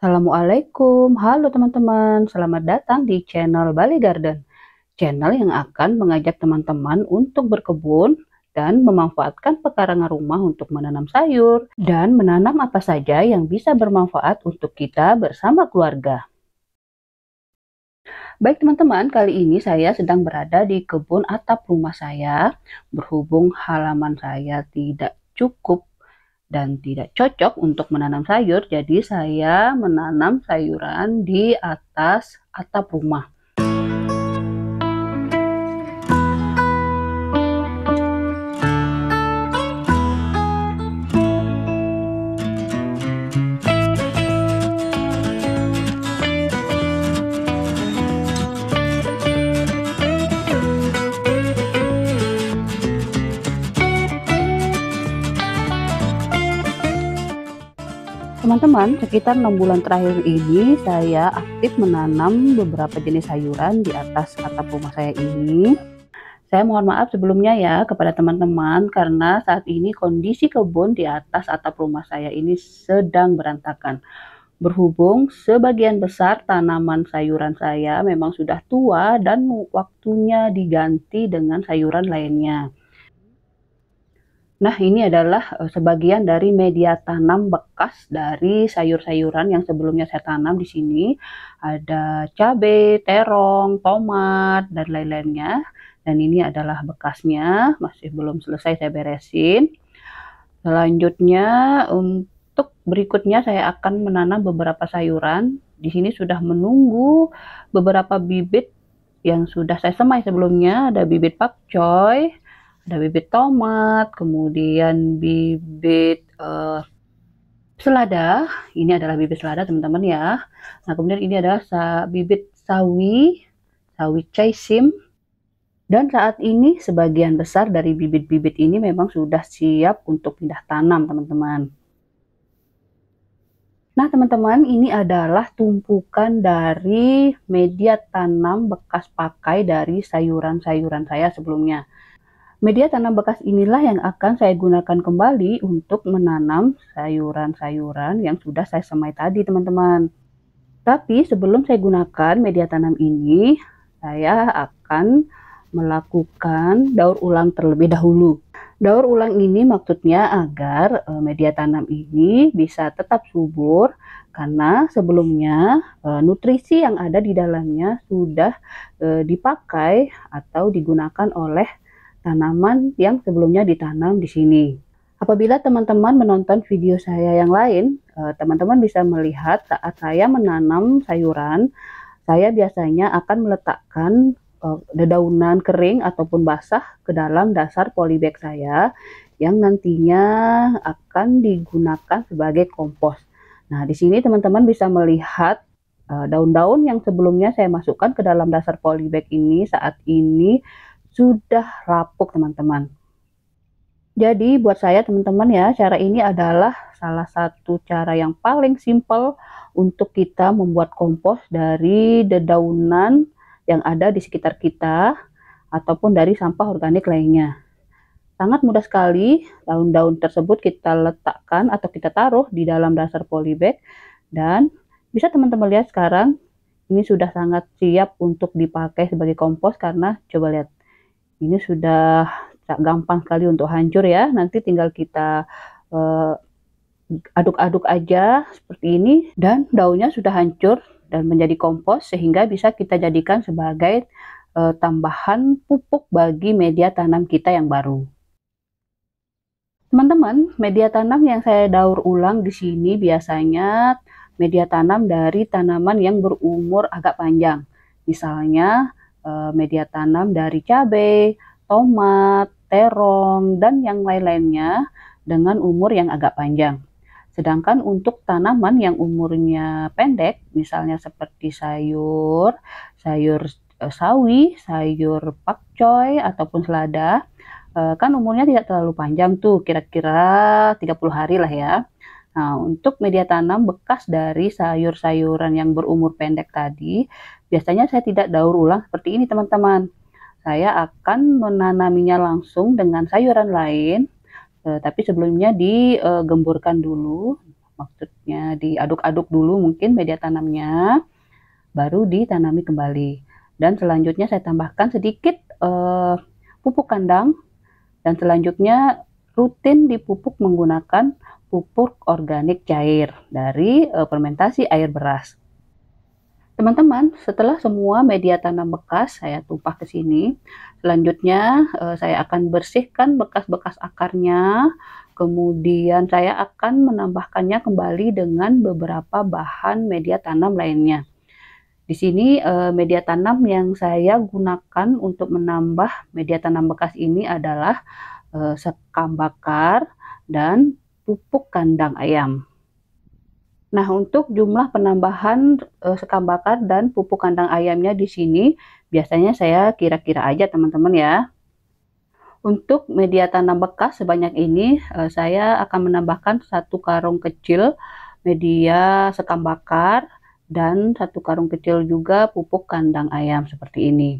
Assalamualaikum, halo teman-teman, selamat datang di channel Bali Garden Channel yang akan mengajak teman-teman untuk berkebun dan memanfaatkan pekarangan rumah untuk menanam sayur Dan menanam apa saja yang bisa bermanfaat untuk kita bersama keluarga Baik teman-teman, kali ini saya sedang berada di kebun atap rumah saya Berhubung halaman saya tidak cukup dan tidak cocok untuk menanam sayur, jadi saya menanam sayuran di atas atap rumah. teman-teman, sekitar 6 bulan terakhir ini saya aktif menanam beberapa jenis sayuran di atas atap rumah saya ini. Saya mohon maaf sebelumnya ya kepada teman-teman karena saat ini kondisi kebun di atas atap rumah saya ini sedang berantakan. Berhubung sebagian besar tanaman sayuran saya memang sudah tua dan waktunya diganti dengan sayuran lainnya. Nah, ini adalah e, sebagian dari media tanam bekas dari sayur-sayuran yang sebelumnya saya tanam di sini. Ada cabai, terong, tomat, dan lain-lainnya. Dan ini adalah bekasnya, masih belum selesai saya beresin. Selanjutnya, untuk berikutnya saya akan menanam beberapa sayuran. Di sini sudah menunggu beberapa bibit yang sudah saya semai sebelumnya. Ada bibit pakcoy, ada bibit tomat, kemudian bibit uh, selada. Ini adalah bibit selada teman-teman ya. Nah kemudian ini adalah sa bibit sawi, sawi caisim. Dan saat ini sebagian besar dari bibit-bibit ini memang sudah siap untuk pindah tanam teman-teman. Nah teman-teman ini adalah tumpukan dari media tanam bekas pakai dari sayuran-sayuran saya sebelumnya. Media tanam bekas inilah yang akan saya gunakan kembali untuk menanam sayuran-sayuran yang sudah saya semai tadi, teman-teman. Tapi sebelum saya gunakan media tanam ini, saya akan melakukan daur ulang terlebih dahulu. Daur ulang ini maksudnya agar e, media tanam ini bisa tetap subur karena sebelumnya e, nutrisi yang ada di dalamnya sudah e, dipakai atau digunakan oleh tanaman yang sebelumnya ditanam di sini. Apabila teman-teman menonton video saya yang lain, eh, teman-teman bisa melihat saat saya menanam sayuran, saya biasanya akan meletakkan eh, dedaunan kering ataupun basah ke dalam dasar polybag saya yang nantinya akan digunakan sebagai kompos. Nah, di sini teman-teman bisa melihat eh, daun-daun yang sebelumnya saya masukkan ke dalam dasar polybag ini saat ini sudah rapuh teman-teman. Jadi buat saya teman-teman ya, cara ini adalah salah satu cara yang paling simpel untuk kita membuat kompos dari dedaunan yang ada di sekitar kita ataupun dari sampah organik lainnya. Sangat mudah sekali daun-daun tersebut kita letakkan atau kita taruh di dalam dasar polybag dan bisa teman-teman lihat sekarang ini sudah sangat siap untuk dipakai sebagai kompos karena coba lihat ini sudah tak gampang sekali untuk hancur ya. Nanti tinggal kita eh, aduk-aduk uh, aja seperti ini dan daunnya sudah hancur dan menjadi kompos sehingga bisa kita jadikan sebagai uh, tambahan pupuk bagi media tanam kita yang baru. Teman-teman, media tanam yang saya daur ulang di sini biasanya media tanam dari tanaman yang berumur agak panjang. Misalnya Eh, media tanam dari cabai, tomat, terong, dan yang lain-lainnya dengan umur yang agak panjang. Sedangkan untuk tanaman yang umurnya pendek, misalnya seperti sayur, sayur eh, sawi, sayur pakcoy ataupun selada, eh, kan umurnya tidak terlalu panjang tuh, kira-kira 30 hari lah ya. Nah, untuk media tanam bekas dari sayur-sayuran yang berumur pendek tadi, biasanya saya tidak daur ulang seperti ini, teman-teman. Saya akan menanaminya langsung dengan sayuran lain, eh, tapi sebelumnya digemburkan eh, dulu, maksudnya diaduk-aduk dulu mungkin media tanamnya, baru ditanami kembali. Dan selanjutnya saya tambahkan sedikit eh, pupuk kandang, dan selanjutnya rutin dipupuk menggunakan pupuk organik cair dari uh, fermentasi air beras. Teman-teman, setelah semua media tanam bekas saya tumpah ke sini, selanjutnya uh, saya akan bersihkan bekas-bekas akarnya, kemudian saya akan menambahkannya kembali dengan beberapa bahan media tanam lainnya. Di sini eh, media tanam yang saya gunakan untuk menambah media tanam bekas ini adalah sekam bakar dan pupuk kandang ayam. Nah, untuk jumlah penambahan e, eh, sekam bakar dan pupuk kandang ayamnya di sini, biasanya saya kira-kira aja teman-teman ya. Untuk media tanam bekas sebanyak ini, e, saya akan menambahkan satu karung kecil media sekam bakar dan satu karung kecil juga pupuk kandang ayam seperti ini.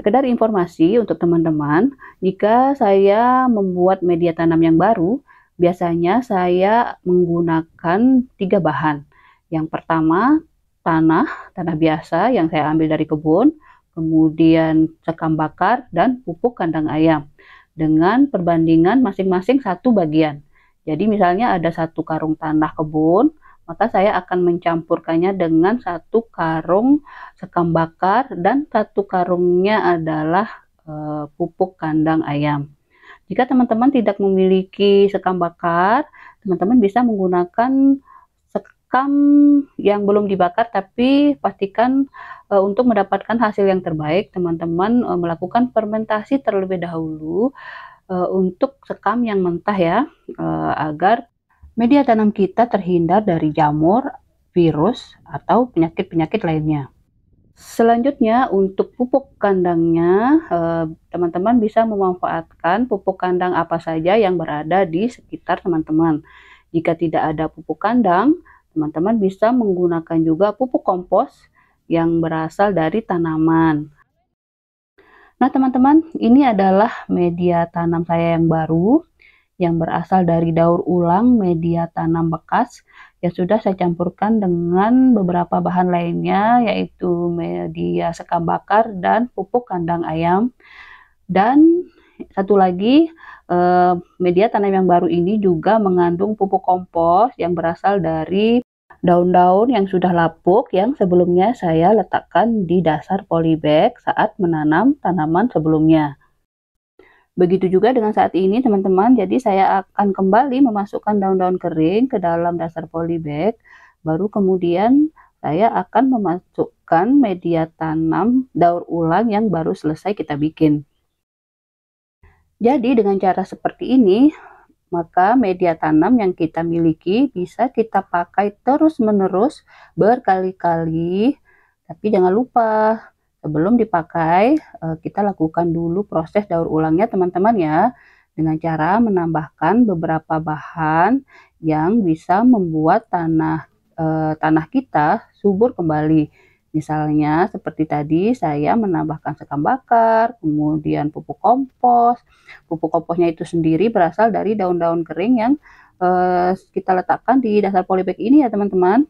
Sekedar informasi untuk teman-teman, jika saya membuat media tanam yang baru, biasanya saya menggunakan tiga bahan. Yang pertama, tanah, tanah biasa yang saya ambil dari kebun, kemudian cekam bakar, dan pupuk kandang ayam dengan perbandingan masing-masing satu bagian. Jadi misalnya ada satu karung tanah kebun, maka saya akan mencampurkannya dengan satu karung sekam bakar dan satu karungnya adalah e, pupuk kandang ayam. Jika teman-teman tidak memiliki sekam bakar, teman-teman bisa menggunakan sekam yang belum dibakar tapi pastikan e, untuk mendapatkan hasil yang terbaik teman-teman e, melakukan fermentasi terlebih dahulu untuk sekam yang mentah ya agar media tanam kita terhindar dari jamur, virus, atau penyakit-penyakit lainnya. Selanjutnya untuk pupuk kandangnya, eh, teman-teman bisa memanfaatkan pupuk kandang apa saja yang berada di sekitar teman-teman. Jika tidak ada pupuk kandang, teman-teman bisa menggunakan juga pupuk kompos yang berasal dari tanaman. Nah, teman-teman, ini adalah media tanam saya yang baru yang berasal dari daur ulang media tanam bekas yang sudah saya campurkan dengan beberapa bahan lainnya yaitu media sekam bakar dan pupuk kandang ayam dan satu lagi eh, media tanam yang baru ini juga mengandung pupuk kompos yang berasal dari daun-daun yang sudah lapuk yang sebelumnya saya letakkan di dasar polybag saat menanam tanaman sebelumnya. Begitu juga dengan saat ini teman-teman, jadi saya akan kembali memasukkan daun-daun kering ke dalam dasar polybag, baru kemudian saya akan memasukkan media tanam daur ulang yang baru selesai kita bikin. Jadi dengan cara seperti ini, maka media tanam yang kita miliki bisa kita pakai terus-menerus berkali-kali. Tapi jangan lupa Sebelum dipakai, eh, kita lakukan dulu proses daur ulangnya teman-teman ya, dengan cara menambahkan beberapa bahan yang bisa membuat tanah eh, tanah kita subur kembali. Misalnya seperti tadi saya menambahkan sekam bakar, kemudian pupuk kompos. Pupuk komposnya itu sendiri berasal dari daun-daun kering yang eh, kita letakkan di dasar polybag ini ya teman-teman.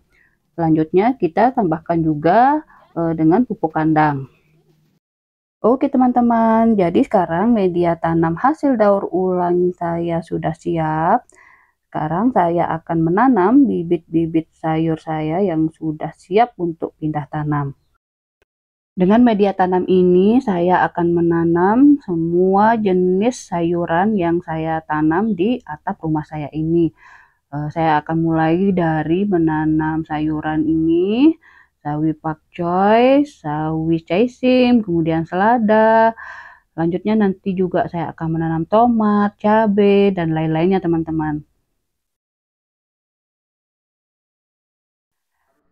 Selanjutnya kita tambahkan juga uh, dengan pupuk kandang. Oke teman-teman, jadi sekarang media tanam hasil daur ulang saya sudah siap. Sekarang saya akan menanam bibit-bibit sayur saya yang sudah siap untuk pindah tanam. Dengan media tanam ini, saya akan menanam semua jenis sayuran yang saya tanam di atap rumah saya ini. Eh, saya akan mulai dari menanam sayuran ini, sawi Pak pakcoy, sawi caisim, kemudian selada. Selanjutnya nanti juga saya akan menanam tomat, cabai, dan lain-lainnya teman-teman.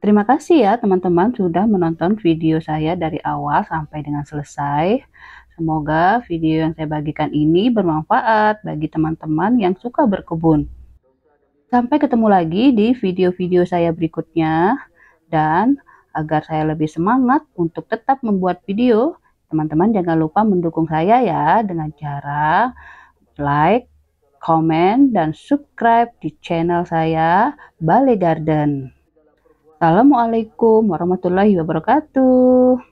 Terima kasih ya teman-teman sudah menonton video saya dari awal sampai dengan selesai. Semoga video yang saya bagikan ini bermanfaat bagi teman-teman yang suka berkebun. Sampai ketemu lagi di video-video saya berikutnya. Dan Agar saya lebih semangat untuk tetap membuat video, teman-teman jangan lupa mendukung saya ya dengan cara like, comment, dan subscribe di channel saya Bale Garden. Assalamualaikum warahmatullahi wabarakatuh.